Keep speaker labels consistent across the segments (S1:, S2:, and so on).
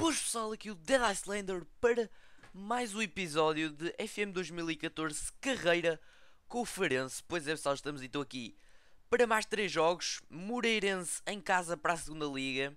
S1: Boas pessoal, aqui o Dead Icelander para mais um episódio de FM 2014 Carreira com o Pois é pessoal, estamos então aqui para mais 3 jogos. Moreirense em casa para a segunda Liga.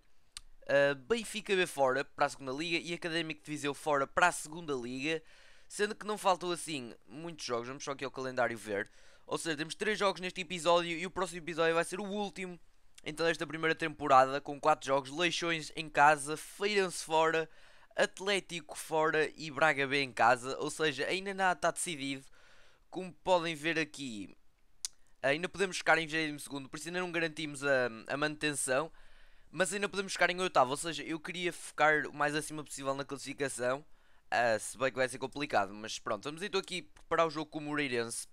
S1: Uh, Benfica B fora para a segunda Liga e Académico de Viseu fora para a segunda Liga. Sendo que não faltam assim muitos jogos, vamos só aqui ao calendário ver. Ou seja, temos 3 jogos neste episódio e o próximo episódio vai ser o último então desta primeira temporada com 4 jogos, Leixões em casa, Feirense fora, Atlético fora e Braga B em casa, ou seja, ainda nada está decidido. Como podem ver aqui, ah, ainda podemos ficar em 22, por isso ainda não garantimos a, a manutenção, mas ainda podemos ficar em oitavo, ou seja, eu queria ficar o mais acima possível na classificação. Uh, se bem que vai ser complicado, mas pronto, vamos então aqui preparar o jogo com o Moreirense.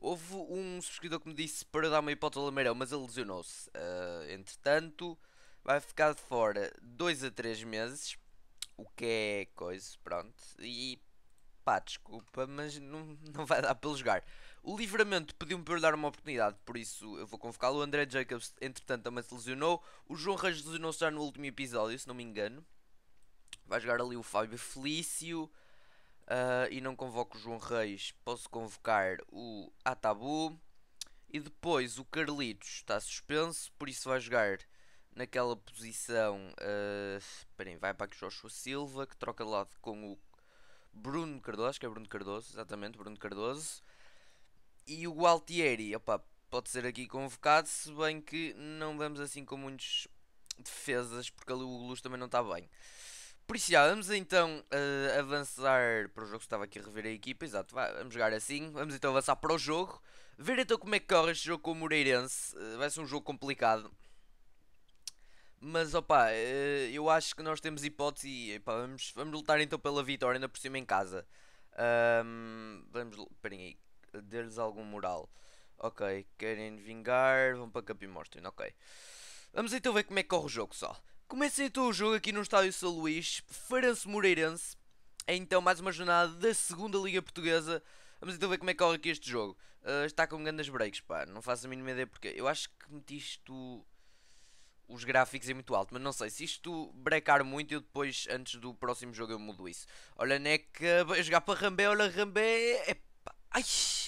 S1: Houve um subscritor que me disse para dar uma hipótese ao Lameirão, mas ele lesionou-se. Uh, entretanto, vai ficar de fora 2 a 3 meses, o que é coisa, pronto. E pá, desculpa, mas não, não vai dar para jogar. O Livramento pediu-me para eu dar uma oportunidade, por isso eu vou convocá-lo. O André Jacobs, entretanto, também se lesionou. O João Reis lesionou-se já no último episódio, se não me engano. Vai jogar ali o Fábio Felício. Uh, e não convoco o João Reis, posso convocar o Atabu. E depois o Carlitos está suspenso, por isso vai jogar naquela posição. Uh, vai para o Joshua Silva, que troca de lado com o Bruno Cardoso, acho que é Bruno Cardoso, exatamente, Bruno Cardoso. E o Gualtieri, opa, pode ser aqui convocado, se bem que não vamos assim com muitos defesas, porque ali o Luz também não está bem. Por isso já, vamos então uh, avançar para o jogo. Estava aqui a rever a equipa, exato, vai, vamos jogar assim. Vamos então avançar para o jogo. Ver então como é que corre este jogo com o Moreirense. Uh, vai ser um jogo complicado. Mas opá, eh, eu acho que nós temos hipótese e vamos, vamos lutar então pela vitória, ainda por cima em casa. Um, vamos, esperem aí, dar-lhes algum moral. Ok, querem vingar, vão para Capimostrin, ok. Vamos então ver como é que corre o jogo, só. Comecei então o jogo aqui no Estádio São Luís, Farense Moreirense. É então mais uma jornada da segunda Liga Portuguesa. Vamos então ver como é que corre aqui este jogo. Uh, está com grandes breaks, pá. Não faço a mínima ideia porque. Eu acho que meti isto. Os gráficos é muito alto, mas não sei. Se isto brecar muito, eu depois, antes do próximo jogo, eu mudo isso. Olha, Neca, vai jogar para Rambé. Olha, Rambé. Ai,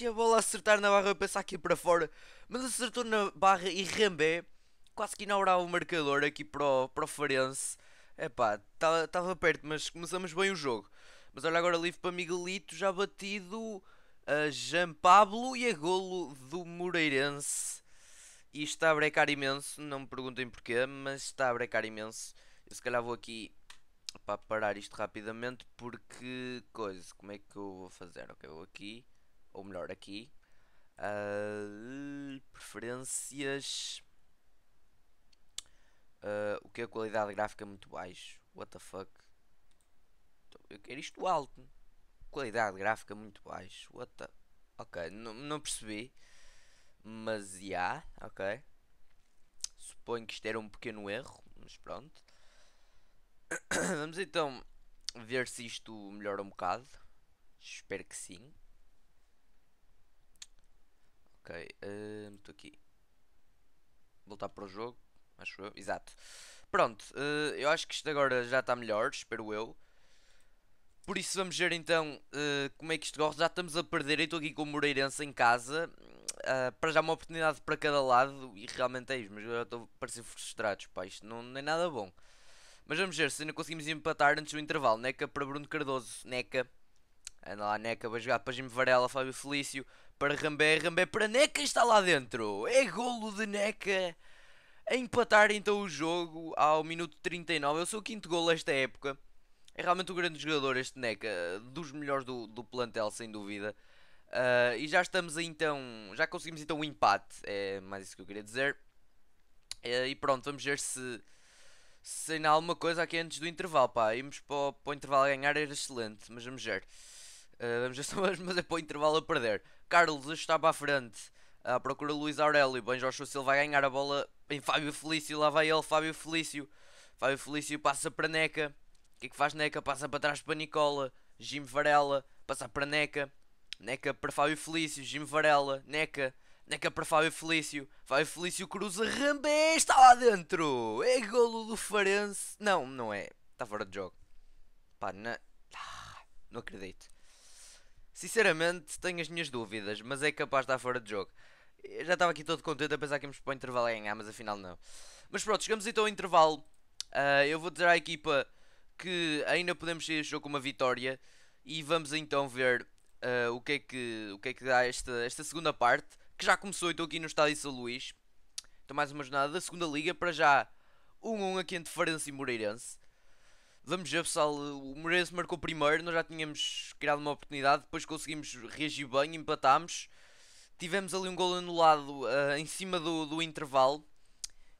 S1: a bola acertar na barra. Eu pensar que para fora. Mas acertou na barra e Rambé quase que inaugurava o marcador aqui para o, para o Farense. Epá, estava tá, perto, mas começamos bem o jogo. Mas olha agora livre para Miguelito, já batido a Jean Pablo e a golo do Moreirense. E está a brecar imenso, não me perguntem porquê, mas está a brecar imenso. Eu se calhar vou aqui para parar isto rapidamente porque coisa, como é que eu vou fazer? Ok, vou aqui, ou melhor aqui. Uh, preferências Uh, o que é qualidade gráfica muito baixo. What the fuck? Então, eu quero isto alto. Qualidade gráfica muito baixo. What the... Ok, não, não percebi. Mas já, yeah, ok. Suponho que isto era um pequeno erro, mas pronto. Vamos então ver se isto melhora um bocado. Espero que sim. Ok, ah, estou uh, aqui. Voltar para o jogo acho eu, exato. Pronto, uh, eu acho que isto agora já está melhor, espero eu. Por isso vamos ver então uh, como é que isto corre. Já estamos a perder, eu estou aqui com o Moreirense em casa. Uh, para já é uma oportunidade para cada lado e realmente é isso, mas agora estou a parecer frustrados, pá, isto não, não é nada bom. Mas vamos ver se ainda conseguimos empatar antes do intervalo. Neca para Bruno Cardoso, Neca. Anda lá, Neca vai jogar para Jim Varela, Fábio Felício, para Rambé, Rambé para Neca está lá dentro. É golo de Neca a empatar então o jogo ao minuto 39. Eu sou o quinto gol esta época. É realmente um grande jogador este NECA, dos melhores do, do plantel, sem dúvida. Uh, e já estamos então, já conseguimos então o um empate, é mais isso que eu queria dizer. Uh, e pronto, vamos ver se, se ainda há alguma coisa aqui antes do intervalo, pá. Irmos para, para o intervalo a ganhar era excelente, mas vamos ver. Uh, vamos ver se vamos fazer para o intervalo a perder. Carlos está para a frente, à procura de Luís Aurélio. Bem, Joshua Silva vai ganhar a bola em Fábio Felício, lá vai ele, Fábio Felício. Fábio Felício passa para Neca. O que é que faz Neca? Passa para trás para Nicola. Jim Varela, passa para Neca. Neca para Fábio Felício, Jim Varela, Neca. Neca para Fábio Felício. Fábio Felício cruza, Rambé está lá dentro. É golo do Farense. Não, não é. Está fora de jogo. Pá, não, ah, não acredito. Sinceramente, tenho as minhas dúvidas, mas é capaz de estar fora de jogo. Eu já estava aqui todo contente a pensar que íamos para o intervalo a ganhar, mas afinal não. Mas pronto, chegamos então ao intervalo. Uh, eu vou dizer à equipa que ainda podemos sair este jogo com uma vitória. E vamos então ver uh, o, que é que, o que é que dá esta, esta segunda parte. Que já começou, estou aqui no Estádio São Luís. Então mais uma jornada da segunda liga. Para já 1-1 aqui entre Farense e Moreirense. Vamos ver pessoal, o Moreirense marcou primeiro, nós já tínhamos criado uma oportunidade, depois conseguimos reagir bem, empatámos. Tivemos ali um gol anulado uh, em cima do, do intervalo.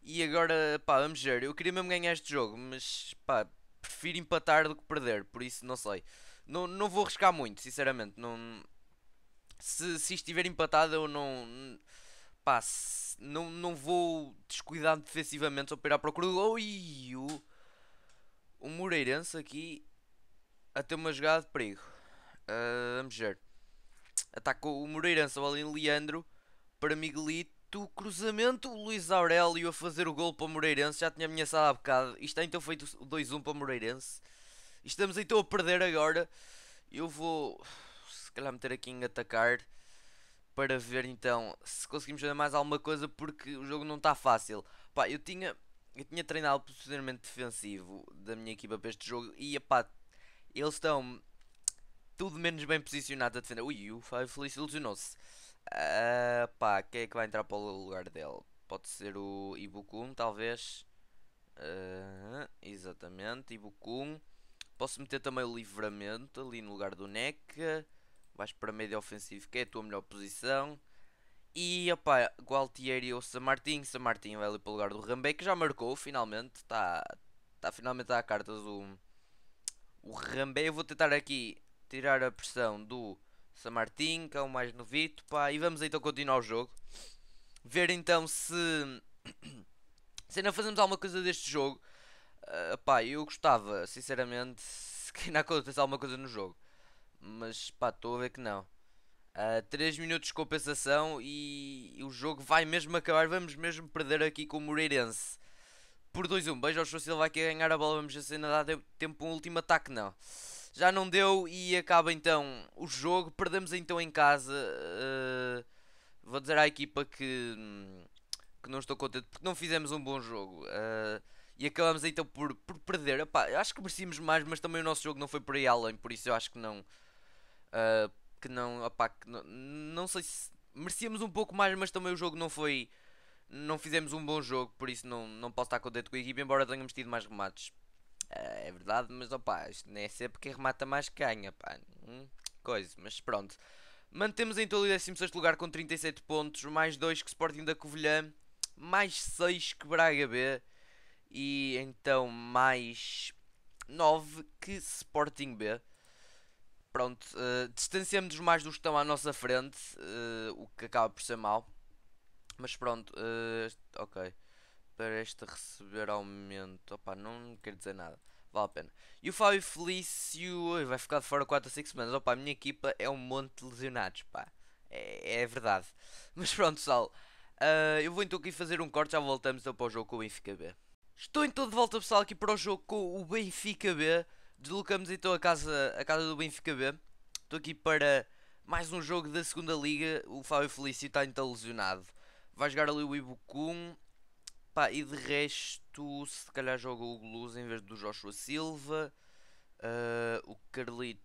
S1: E agora, pá, vamos ver. Eu queria mesmo ganhar este jogo, mas pá, prefiro empatar do que perder. Por isso, não sei. Não, não vou arriscar muito, sinceramente. Não... Se, se estiver empatado, eu não. Pá, não, não vou descuidar defensivamente só para ir à procura do. Oi, o, o Moreirense aqui a ter uma jogada de perigo. Uh, vamos ver atacou o Moreirense, o em Leandro para Miguelito, cruzamento, o Luiz Aurélio a fazer o gol para o Moreirense, já tinha ameaçado há bocado, isto é então feito 2-1 para o Moreirense, estamos então a perder agora, eu vou se calhar meter aqui em atacar, para ver então se conseguimos fazer mais alguma coisa porque o jogo não está fácil. Pá, eu tinha, eu tinha treinado o posicionamento defensivo da minha equipa para este jogo e pá, eles estão tudo menos bem posicionado a defender. Ui, o Fábio Feliz ilusionou-se. Uh, pá, quem é que vai entrar para o lugar dele? Pode ser o Ibukum, talvez. Uh, exatamente, Ibukum. Posso meter também o livramento ali no lugar do Neck Vais para média ofensivo, que é a tua melhor posição. E opá, Gualtieri ou Samartin. Samartin vai ali para o lugar do Rambé, que já marcou finalmente. Está tá, finalmente a cartas o, o Rambé. Eu vou tentar aqui tirar a pressão do Samartin, que é o mais novito, pá. E vamos então continuar o jogo. Ver então se... se ainda fazemos alguma coisa deste jogo. Uh, pá, eu gostava, sinceramente, que ainda acontecesse alguma coisa no jogo. Mas pá, estou a ver que não. Uh, ah, 3 minutos de compensação e o jogo vai mesmo acabar. Vamos mesmo perder aqui com o Moreirense. Por 2-1. Um. Beijo ao Silva vai querer é ganhar a bola. Vamos já ser nada dá tempo um último ataque, não já não deu e acaba então o jogo. Perdemos então em casa. Uh, vou dizer à equipa que, que não estou contente porque não fizemos um bom jogo. Uh, e acabamos então por, por perder. Epá, acho que merecíamos mais, mas também o nosso jogo não foi por aí além, por isso eu acho que não. Uh, que não, que não, não sei se merecíamos um pouco mais, mas também o jogo não foi. Não fizemos um bom jogo, por isso não, não posso estar contente com a equipa, embora tenhamos tido mais remates é verdade, mas opa, isto nem é sempre quem remata mais que ganha, pá. Hum, coisa, mas pronto. Mantemos em todo o 16 lugar com 37 pontos, mais 2 que Sporting da Covilhã, mais 6 que Braga B e então mais 9 que Sporting B. Pronto, uh, distanciamos-nos mais dos que estão à nossa frente, uh, o que acaba por ser mal. Mas pronto, uh, ok para esta receber aumento. Opa, não quero dizer nada. Vale a pena. E o Fábio Felício vai ficar de fora 4 a 5 semanas. Opa, a minha equipa é um monte de lesionados, pá. É, é verdade. Mas pronto, pessoal. Uh, eu vou então aqui fazer um corte. Já voltamos então para o jogo com o Benfica B. Estou então de volta, pessoal, aqui para o jogo com o Benfica B. Deslocamos então a casa, a casa do Benfica B. Estou aqui para mais um jogo da segunda Liga. O Fábio Felício está então lesionado. Vai jogar ali o Ibukun Pá, e de resto, se calhar joga o Blues em vez do Joshua Silva. Uh, o Carlitos,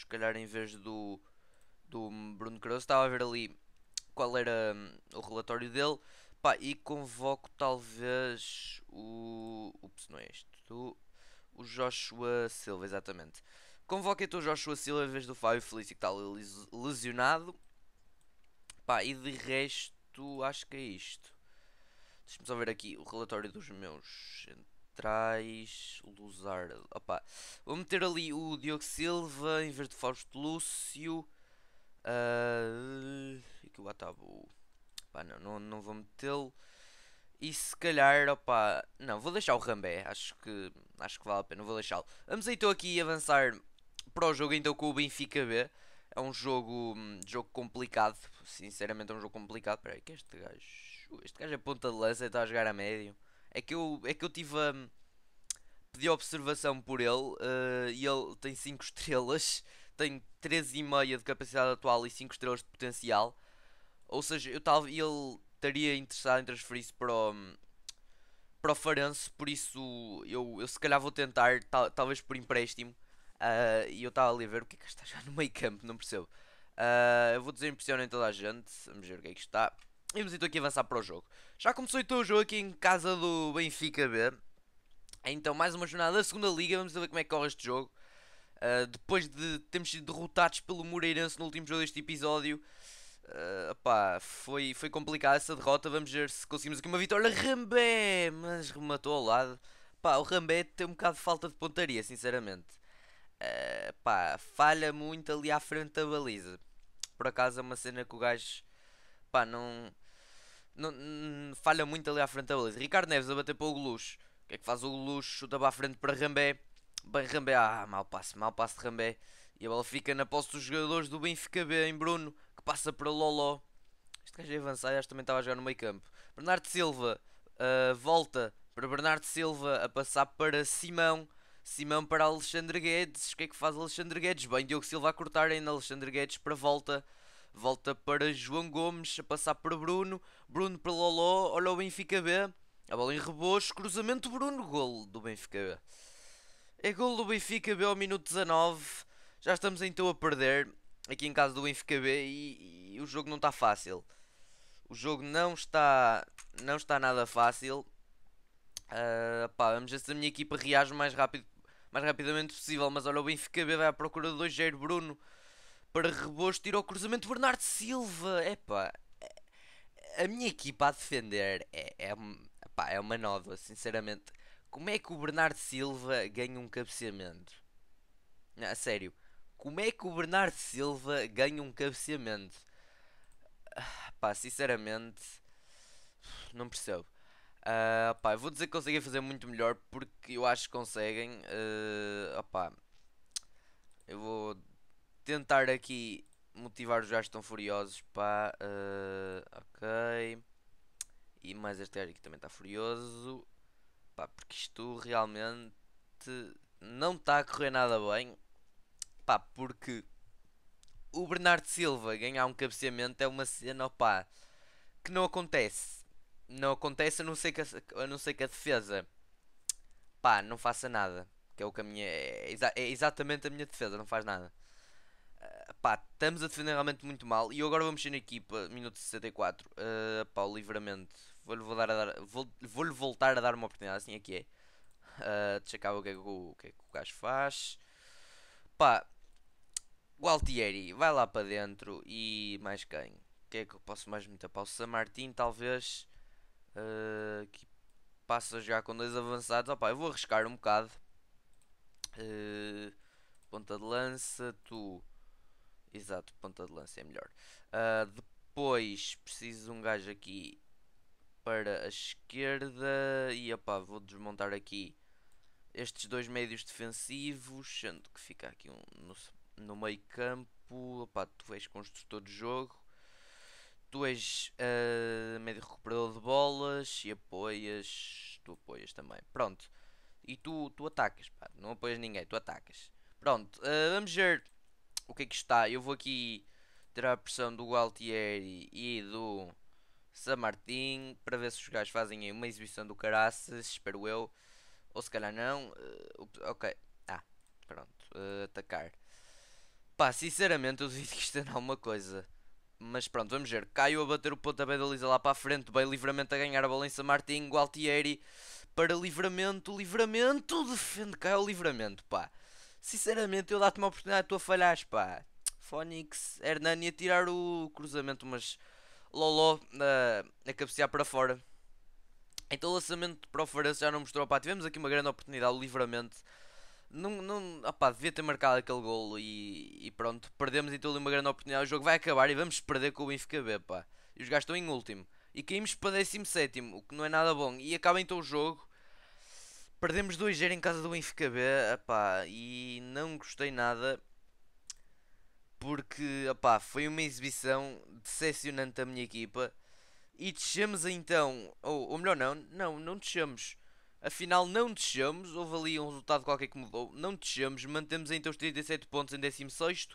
S1: se calhar em vez do, do Bruno Cruz Estava a ver ali qual era um, o relatório dele. Pá, e convoco talvez o. Ups, não é isto. O Joshua Silva, exatamente. Convoco então o Joshua Silva em vez do Fábio Felício, que está lesionado. Pá, e de resto, acho que é isto. Deixa-me só ver aqui o relatório dos meus centrais. Luzar, Opa. Vou meter ali o Diogo Silva em vez de Fausto Lúcio. Uh, que o Atabu. Pá, não, não, não vou metê-lo. E se calhar, opa, não, vou deixar o Rambé, acho que, acho que vale a pena, vou deixá-lo. Vamos então aqui avançar para o jogo então com o Benfica B. É um jogo, hum, jogo complicado, sinceramente é um jogo complicado. Espera aí, que este gajo? este gajo é ponta de lança e está a jogar a médio. É que eu, é que eu tive a. pedi observação por ele uh, e ele tem 5 estrelas, tem 13,5 de capacidade atual e 5 estrelas de potencial. Ou seja, eu tava, ele estaria interessado em transferir-se para o, para o Farense, por isso eu, eu se calhar vou tentar, tal, talvez por empréstimo. Uh, e eu estava ali a ver o que é que está já no meio campo, não percebo. Uh, eu vou dizer impressionem toda a gente. Vamos ver o que é que está vamos então aqui avançar para o jogo. Já começou então o jogo aqui em casa do Benfica B. Então, mais uma jornada da segunda Liga. Vamos ver como é que corre este jogo. Uh, depois de termos sido derrotados pelo Moreirense no último jogo deste episódio. Uh, foi, foi complicada essa derrota. Vamos ver se conseguimos aqui uma vitória. Rambé! Mas rematou ao lado. Pá, o Rambé tem um bocado de falta de pontaria, sinceramente. Uh, pá, falha muito ali à frente da baliza. Por acaso é uma cena que o gajo. Pá, não não, não, hum, falha muito ali à frente da baliza. Ricardo Neves a bater para o Golux. O que é que faz o Golux? Chuta para a frente para Rambé. Bem, Rambé, ah, mal passo, mal passo de Rambé. E a bola fica na posse dos jogadores do Benfica B, em Bruno, que passa para Loló. Este gajo é avançado, acho que também estava a jogar no meio campo. Bernardo Silva uh, volta para Bernardo Silva a passar para Simão. Simão para Alexandre Guedes. O que é que faz Alexandre Guedes? Bem, Diogo Silva a cortar ainda Alexandre Guedes para volta Volta para João Gomes, a passar para Bruno. Bruno para Loló, olha o Benfica B. A bola em reboço, cruzamento Bruno, golo do Benfica B. É golo do Benfica B ao minuto 19. Já estamos então a perder aqui em casa do Benfica B e, e o jogo não está fácil. O jogo não está, não está nada fácil. Uh, pá, vamos ver se a minha equipa reage o mais, rápido, mais rapidamente possível. Mas olha, o Benfica B vai à procura do 2 Bruno para rebosto tira o cruzamento Bernardo Silva. Epá, a minha equipa a defender é, é, epá, é uma nova, sinceramente. Como é que o Bernardo Silva ganha um cabeceamento? Não, a sério, como é que o Bernardo Silva ganha um cabeceamento? Ah, pá, sinceramente, não percebo. Uh, eu vou dizer que conseguem fazer muito melhor porque eu acho que conseguem. Uh, opá, eu vou tentar aqui motivar os gajos tão furiosos para. Uh, eh, ok. E mais este gajo aqui também está furioso. Pá, porque isto realmente não está a correr nada bem. Pá, porque o Bernardo Silva ganhar um cabeceamento é uma cena, opá, que não acontece. Não acontece a não ser que a, a, não ser que a defesa, pá, não faça nada. Que é o que a minha, é, é, é exatamente a minha defesa, não faz nada pá, estamos a defender realmente muito mal. E eu agora vou mexer na equipa, minuto 64. Uh, ah, pá, o livramento. Vou-lhe vou dar dar, vou, vou voltar a dar uma oportunidade, assim aqui é. Uh, deixa cá o que, é que o, o que é que o gajo faz. Pá, Gualtieri, vai lá para dentro e mais quem? O que é que eu posso mais meter? Para o San Martin, talvez. Uh, que passa a jogar com dois avançados. Opa, eu vou arriscar um bocado. Uh, ponta de lança, tu. Exato, ponta de lança é melhor. Uh, depois preciso de um gajo aqui para a esquerda. E opá, vou desmontar aqui estes dois médios defensivos. Sendo que fica aqui um no, no meio campo. Opá, tu és construtor de jogo. Tu és uh, médio recuperador de bolas e apoias. Tu apoias também. Pronto. E tu, tu atacas, pá. Não apoias ninguém, tu atacas. Pronto, uh, vamos ver o que é que está? Eu vou aqui tirar a pressão do Gualtieri e do Samartin para ver se os gajos fazem aí uma exibição do caraças, espero eu. Ou se calhar não. Uh, ok. Ah, pronto. Uh, atacar. Pá, sinceramente eu duvido que isto é alguma coisa. Mas pronto, vamos ver. Caio a bater o pontapé da Lisa lá para a frente. Bem, livramento a ganhar a balança Martin Gualtieri para livramento. Livramento. Defende Caio livramento, pá. Sinceramente, eu dá-te uma oportunidade, tu a falhares, pá. Fónix, Hernani a tirar o cruzamento, mas Lolo a, eh, a cabecear para fora. Então o lançamento para o Farense já não mostrou, pá, tivemos aqui uma grande oportunidade, livramento. Não, não, opá, ah, devia ter marcado aquele golo e, e pronto, perdemos então ali uma grande oportunidade. O jogo vai acabar e vamos perder com o Benfica B, pá. E os gajos estão em último. E caímos para 17, o que não é nada bom. E acaba então o jogo Perdemos 2-0 em casa do Benfica B, epá, e não gostei nada porque opá, foi uma exibição decepcionante da minha equipa. E deixamos então, ou, ou melhor, não, não, não descemos. Afinal, não deixamos Houve ali um resultado qualquer que mudou. Não deixamos Mantemos então os 37 pontos em 16.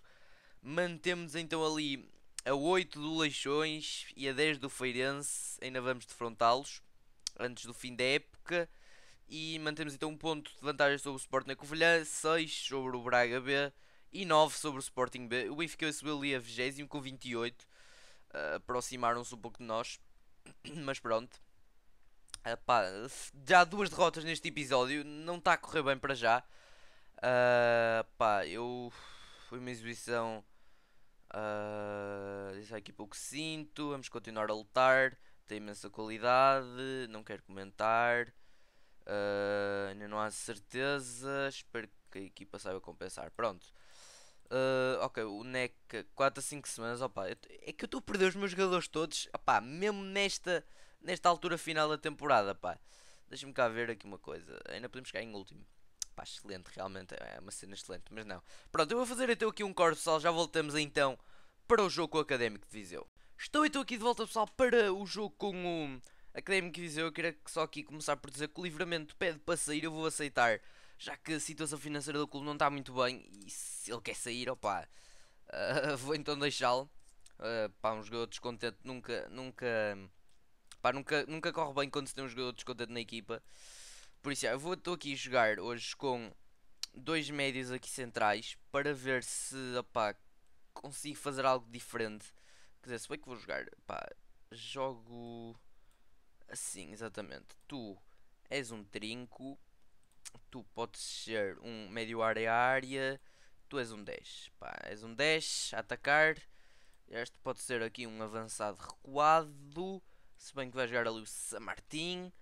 S1: Mantemos então ali a 8 do Leixões e a 10 do Feirense. Ainda vamos defrontá-los antes do fim da época e mantemos então um ponto de vantagem sobre o Sporting na Covilhã, 6 sobre o Braga B e 9 sobre o Sporting B. O Benfica subiu ali a 20 com 28, uh, ah, aproximaram-se um pouco de nós, mas pronto. Uh, já duas derrotas neste episódio, não está a correr bem para já. Uh, eu. Foi uma exibição. Uh, isso é aqui pouco sinto. Vamos continuar a lutar. Tem imensa qualidade. Não quero comentar. Uh, ainda não há certeza. Espero que a equipa saiba compensar. Pronto. Uh, ok, o NEC 4 a 5 semanas. Opa, é que eu estou a perder os meus jogadores todos. Opa, mesmo nesta, nesta altura final da temporada. Pá. Deixa-me cá ver aqui uma coisa. Ainda podemos chegar em último. excelente, realmente. É uma cena excelente, mas não. Pronto, eu vou fazer então aqui um corte, pessoal. Já voltamos então para o jogo com o Académico de Viseu. Estou então aqui de volta, pessoal, para o jogo com o que Viseu, eu queria só aqui começar por dizer que o livramento pede para sair, eu vou aceitar, já que a situação financeira do clube não está muito bem e se ele quer sair, opá, uh, vou então deixá-lo. Uh, pá, um jogador descontente nunca, nunca, pá, nunca, nunca corre bem quando se tem um jogador descontente na equipa. Por isso, eu vou estou aqui a jogar hoje com dois médios aqui centrais para ver se opá, consigo fazer algo diferente. Quer dizer, se bem que vou jogar, pá, jogo Assim, exatamente. Tu és um trinco, tu podes ser um médio área-área, tu és um 10. Pá, és um 10 a atacar. Este pode ser aqui um avançado recuado. Se bem que vai jogar ali o Samartim.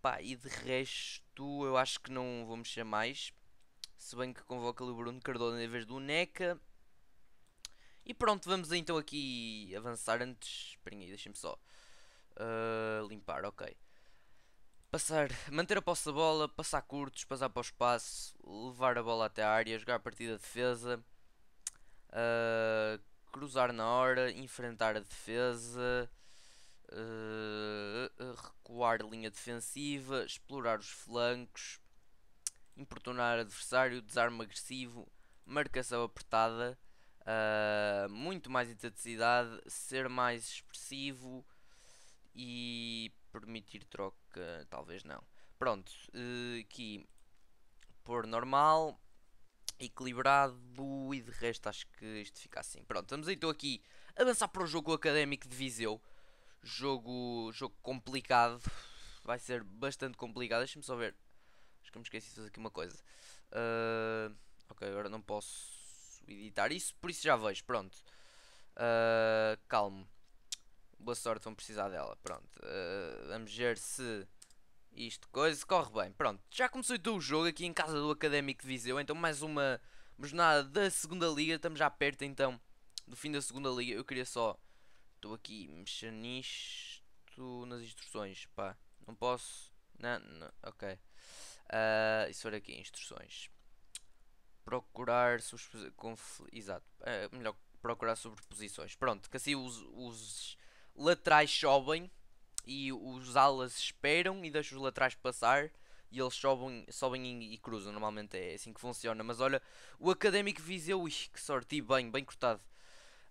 S1: Pá, e de resto eu acho que não vou mexer mais. Se bem que convoca ali o Bruno Cardona em vez do Neca. E pronto, vamos então aqui avançar antes. Esperem aí, deixem-me só Uh, limpar, ok. Passar, manter a posse da bola, passar curtos, passar para o espaço, levar a bola até a área, jogar a partida de defesa, uh, cruzar na hora, enfrentar a defesa, uh, recuar linha defensiva, explorar os flancos, importunar adversário, desarme agressivo, marcação apertada, ah, muito mais intensidade, ser mais expressivo, e permitir troca, talvez não. Pronto, eh, aqui por normal, equilibrado e de resto acho que isto fica assim. Pronto, vamos então aqui avançar para o jogo académico de Viseu. Jogo, jogo complicado, vai ser bastante complicado. Deixa-me só ver, acho que me esqueci de fazer aqui uma coisa. Uh, ok, agora não posso editar isso, por isso já vejo, pronto. Uh, calmo boa sorte, vão precisar dela. Pronto, uh, vamos ver se isto coisa corre bem. Pronto, já começou então o jogo aqui em casa do Académico de Viseu. Então, mais uma jornada da segunda Liga. Estamos já perto então do fim da segunda Liga. Eu queria só. Estou aqui mexer nisto nas instruções. Pá, não posso. Não, não. ok. Uh, isso era aqui, instruções. Procurar subposições. Exato. Uh, melhor procurar sobreposições. Pronto, que assim os, os laterais sobem e os alas esperam e deixam os laterais passar e eles sobem, sobem e, cruzam. Normalmente é assim que funciona. Mas olha, o Académico Viseu, ui, que sorte, bem, bem cortado.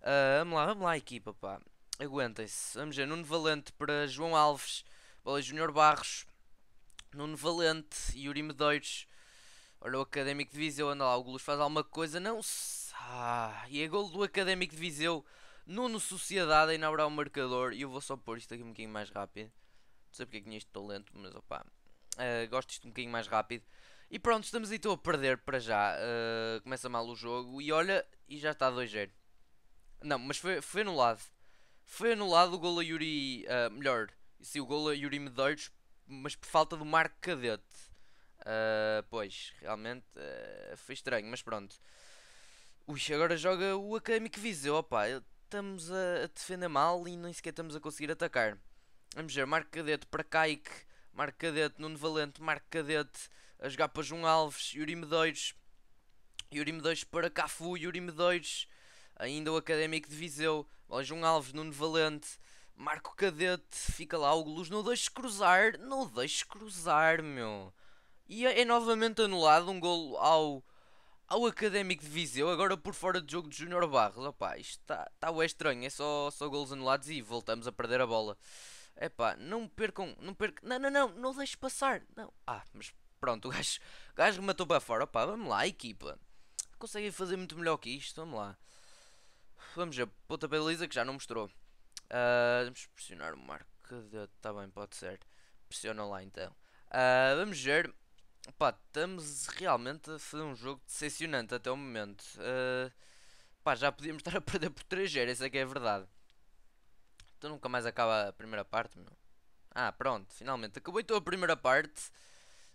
S1: Uh, vamos lá, vamos lá, equipa, pá. Aguentem-se. Vamos ver, Nuno Valente para João Alves, para Júnior Barros, Nuno Valente, Yuri Medeiros. Olha o Académico de Viseu, anda lá, o Gulos faz alguma coisa, não. Ah, e é gol do Académico de Viseu. Nuno Sociedade a inaugurar o marcador. E eu vou só pôr isto aqui um bocadinho mais rápido. Não sei porque é que tinha este lento mas opá. Uh, gosto disto um bocadinho mais rápido. E pronto, estamos aí então a perder para já. Uh, começa mal o jogo. E olha, e já está 2-0. Não, mas foi, foi anulado. Foi anulado o gol a Yuri. Uh, melhor, sim, o gol a Yuri Medeiros, mas por falta do Marco Cadete. Uh, pois, realmente uh, foi estranho, mas pronto. Ui, agora joga o Académico Viseu, opá estamos a, defender mal e nem sequer estamos a conseguir atacar. Vamos ver, Marco Cadete para Kaique, Marco Cadete, Nuno Valente, Marco Cadete a jogar para João Alves, Yuri Medeiros, Yuri Medeiros para Cafu, Yuri Medeiros, ainda o Académico de Viseu, João Alves, Nuno Valente, Marco Cadete, fica lá o Luz, não deixe cruzar, não deixe cruzar, meu. E é, é novamente anulado um golo ao ao Académico de Viseu, agora por fora de jogo de Júnior Barros. Opá, isto está tá, tá estranho, é só, só golos anulados e voltamos a perder a bola. Epá, não percam, não percam, não, não, não, não deixe passar. Não. Ah, mas pronto, o gajo, o gajo rematou para fora. Opá, vamos lá, equipa. Conseguem fazer muito melhor que isto, vamos lá. Vamos ver, puta Belisa que já não mostrou. Uh, vamos pressionar o Marco. Está bem, pode ser. Pressiona lá então. Uh, vamos ver. Pá, estamos realmente a fazer um jogo decepcionante até o momento. Uh, pá, já podíamos estar a perder por 3-0, isso é que é verdade. Então nunca mais acaba a primeira parte, meu. Ah, pronto, finalmente. Acabou então a primeira parte.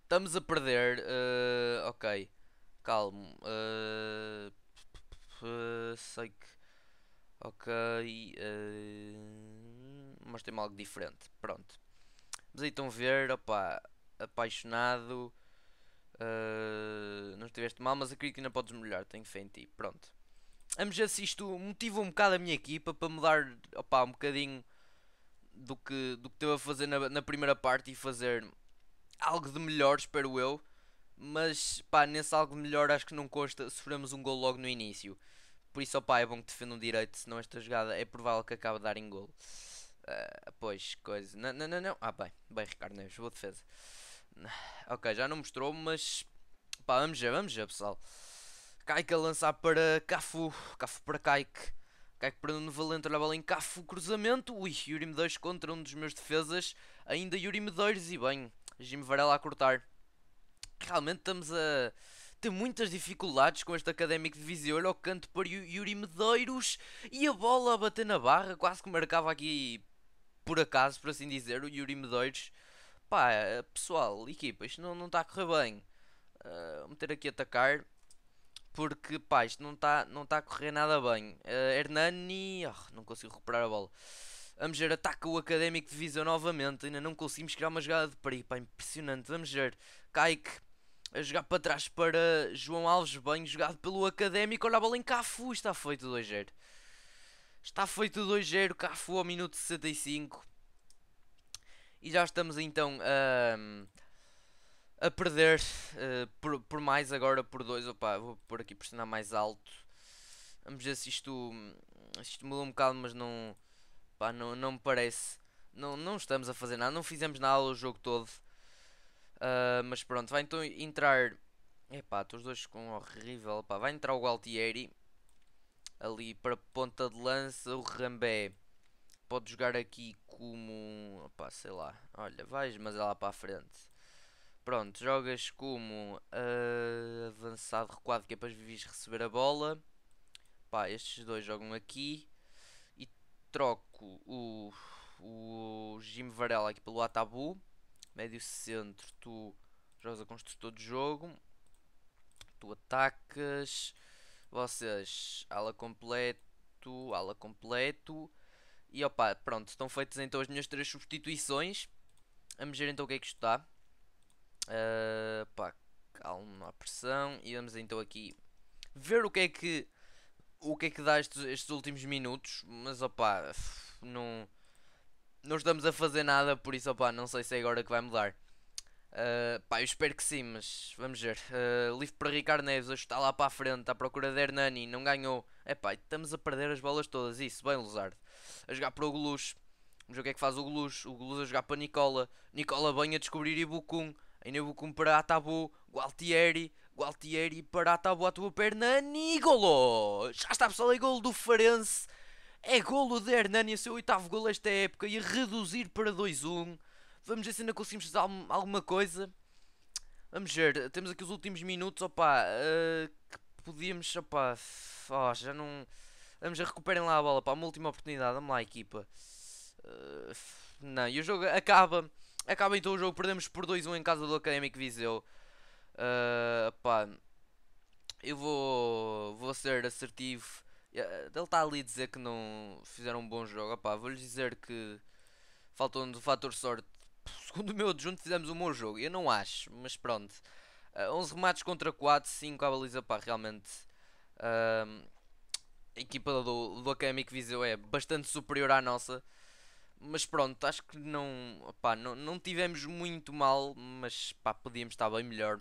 S1: Estamos a perder. Uh, ok, calmo. Uh, sei que... Ok, mas tem algo diferente. Pronto. Vamos aí então ver, opá, apaixonado ah, não estiveste mal, mas acredito que ainda podes melhorar. Tenho fé em ti. Pronto. Vamos ver se isto motiva um bocado a minha equipa para mudar opa, um bocadinho do que, do que teve a fazer na, na primeira parte e fazer algo de melhor, espero eu. Mas pá, nesse algo de melhor acho que não consta sofremos um gol logo no início. Por isso, opá, é bom que defenda direito, senão esta jogada é provável que acabe de dar em gol. Uh, pois, coisa. Não, não, não, não. Ah, bem, bem, Ricardo Neves, boa defesa. Ok, já não mostrou, mas. Pá, vamos já, vamos já, pessoal. Kaique a lançar para Cafu. Cafu para Kaique. Kaique para Nuno Valente, olha a bola em Cafu, cruzamento. Ui, Yuri Medeiros contra um dos meus defesas. Ainda Yuri Medeiros e bem, Jim Varela a cortar. Realmente estamos a ter muitas dificuldades com este Académico de Viseu. Olha o canto para Yuri Medeiros e a bola a bater na barra. Quase que marcava aqui por acaso, por assim dizer, o Yuri Medeiros pá, pessoal, equipa, isto não está a correr bem. Uh, vou meter aqui a atacar. Porque, pá, isto não está não tá a correr nada bem. Uh, Hernani, oh, não consigo recuperar a bola. Vamos ver, ataca o Académico de Visão novamente. Ainda não conseguimos criar uma jogada de perigo, pá, impressionante. Vamos ver, Kaique a jogar para trás para João Alves, bem jogado pelo Académico. Olha a bola em Cafu, está feito 2-0. Está feito 2-0, Cafu ao minuto 65. E já estamos então a, a perder uh, por, por, mais agora por dois. Opa, vou pôr aqui pressionar mais alto. Vamos ver se isto, isto mudou um bocado, mas não, pá, não, não me parece. Não, não estamos a fazer nada, não fizemos nada o jogo todo. Uh, mas pronto, vai então entrar. Epá, estou os dois com horrível. Pá. Vai entrar o Gualtieri ali para ponta de lança, o Rambé pode jogar aqui como. Opa, sei lá. Olha, vais, mas é lá para a frente. Pronto, jogas como uh, avançado recuado, que é para os receber a bola. Pá, estes dois jogam aqui. E troco o, o Jim Varela aqui pelo Atabu. Médio centro, tu jogas a construtor de jogo. Tu atacas. Vocês, ala completo, ala completo. E opa, pronto, estão feitas então as minhas três substituições. Vamos ver então o que é que isto dá. Uh, pá, calma a pressão. E vamos então aqui ver o que é que o que é que dá estes, estes últimos minutos. Mas opa, não, não estamos a fazer nada, por isso opa, não sei se é agora que vai mudar. Uh, pá, eu espero que sim, mas vamos ver. Uh, ah, livre para Ricardo Neves, hoje está lá para a frente, à procura de Hernani, não ganhou. É pá, estamos a perder as bolas todas. Isso, bem, Luzardo a jogar para o Golus. Vamos ver o que é que faz o Golus. O Golus a jogar para Nicola. Nicola bem a descobrir Ibukun. Ainda Ibukun para Atabu. Gualtieri. Gualtieri para Atabu. A tua perna. Nigolo! Já está pessoal. É golo do Farense. É golo de Hernani. O seu oitavo golo esta época. E a reduzir para 2-1. Vamos ver se ainda conseguimos fazer alguma coisa. Vamos ver. Temos aqui os últimos minutos. Opa. Uh, que podíamos. Opa. Oh, já não. Vamos, recuperem lá a bola, pá. Uma última oportunidade. Vamos lá, equipa. Uh, não, e o jogo acaba. Acaba então o jogo. Perdemos por 2-1 em casa do Académico Viseu. Uh, pá. Eu vou, vou ser assertivo. Eh, ele está ali a dizer que não fizeram um bom jogo. pá vou lhes dizer que faltou do fator sorte. Segundo o meu adjunto, fizemos um bom jogo. Eu não acho, mas pronto. Uh, 11 remates contra 4, 5 à baliza. Pá, realmente. Uh, a equipa do, do Académico Viseu é bastante superior à nossa. Mas pronto, acho que não, opá, não, não tivemos muito mal, mas pá, podíamos estar bem melhor.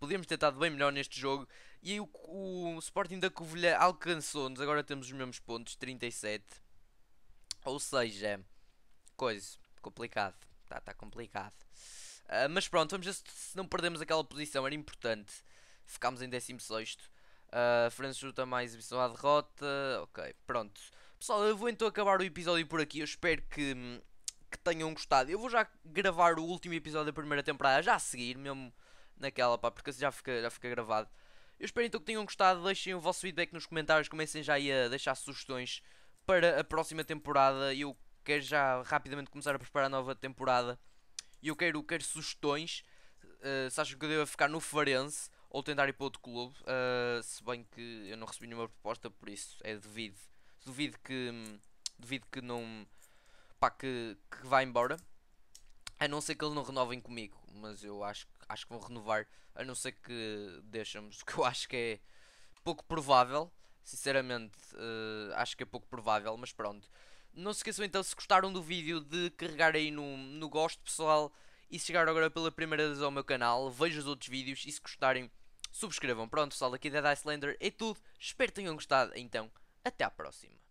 S1: Podíamos ter estado bem melhor neste jogo. E aí o, o Sporting da Covilha alcançou-nos. Agora temos os mesmos pontos, 37. Ou seja, coisa, complicado. Está tá complicado. Uh, mas pronto, vamos ver se, se não perdemos aquela posição. Era importante. Ficámos em 16 Uh, França chuta mais episódio à derrota. Ok, pronto. Pessoal, eu vou então acabar o episódio por aqui. Eu espero que, que tenham gostado. Eu vou já gravar o último episódio da primeira temporada, já a seguir, mesmo naquela, pá, porque assim já fica, já fica gravado. Eu espero então que tenham gostado. Deixem o vosso feedback nos comentários. Comecem já aí a deixar sugestões para a próxima temporada. Eu quero já rapidamente começar a preparar a nova temporada. E eu quero, quero sugestões. Uh, se acham que eu devo ficar no Farense ou tentar ir para outro clube, uh, se bem que eu não recebi nenhuma proposta, por isso é devido. Duvido que, duvido que não. pá, que, que vá embora. A não ser que eles não renovem comigo, mas eu acho, acho que vão renovar. A não ser que deixamos, que eu acho que é pouco provável. Sinceramente, uh, acho que é pouco provável, mas pronto. Não se esqueçam então, se gostaram do vídeo, de carregar aí no, no gosto, pessoal. E se chegaram agora pela primeira vez ao meu canal, vejam os outros vídeos e se gostarem subscrevam. Pronto pessoal, aqui da Dicelander é tudo. Espero que tenham gostado. Então, até à próxima.